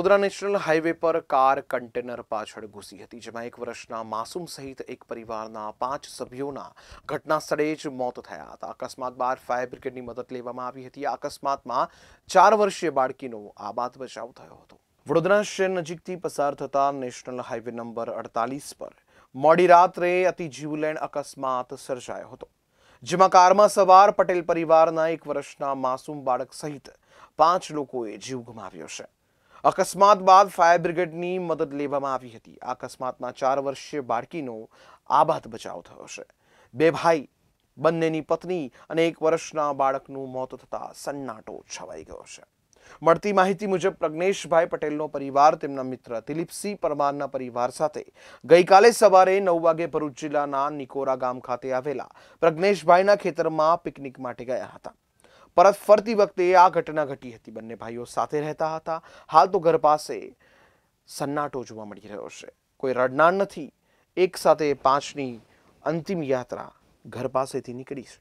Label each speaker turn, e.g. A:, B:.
A: Vadodara national highway પર car container પાછળ ઘૂસી હતી જેમાં એક વર્ષના માસૂમ સહિત એક પરિવારના પાંચ સભ્યોના ઘટના સ્થળે જ મોત થયા હતા અકસ્માત બાદ ફાયર બ્રિગેડની મદદ લેવામાં આવી હતી આ અકસ્માતમાં ચાર વર્ષીય બાળકીનો આબાદ બચાવ થયો હતો વડોદરા શહેર નજીકથી પસાર થતા નેશનલ હાઈવે નંબર અડતાલીસ પર મોડી રાત્રે અતિ જીવલેણ અકસ્માત સર્જાયો હતો જેમાં કારમાં સવાર પટેલ પરિવારના એક વર્ષના માસૂમ બાળક સહિત પાંચ લોકોએ જીવ ગુમાવ્યો છે અકસ્માત બાદ ફાયર બ્રિગેડની મદદ લેવામાં આવી હતી અકસ્માતમાં ચાર વર્ષીય બાળકીનો આબાદ બચાવ થયો છે બે ભાઈ બંનેની પત્ની અને એક વર્ષના બાળકનું મોત થતાં સન્નાટો છવાઈ ગયો છે મળતી માહિતી મુજબ પ્રજ્ઞેશભાઈ પટેલનો પરિવાર તેમના મિત્ર દિલીપસિંહ પરમારના પરિવાર સાથે ગઈકાલે સવારે નવ વાગે ભરૂચ જિલ્લાના નિકોરા ગામ ખાતે આવેલા પ્રજ્ઞેશભાઈના ખેતરમાં પિકનિક માટે ગયા હતા પરત ફરતી વખતે આ ઘટના ઘટી હતી બંને ભાઈઓ સાથે રહેતા હતા હાલ તો ઘર પાસે સન્નાટો જોવા મળી રહ્યો છે કોઈ રડનાર નથી એક સાથે પાંચની અંતિમ યાત્રા ઘર પાસેથી નીકળી છે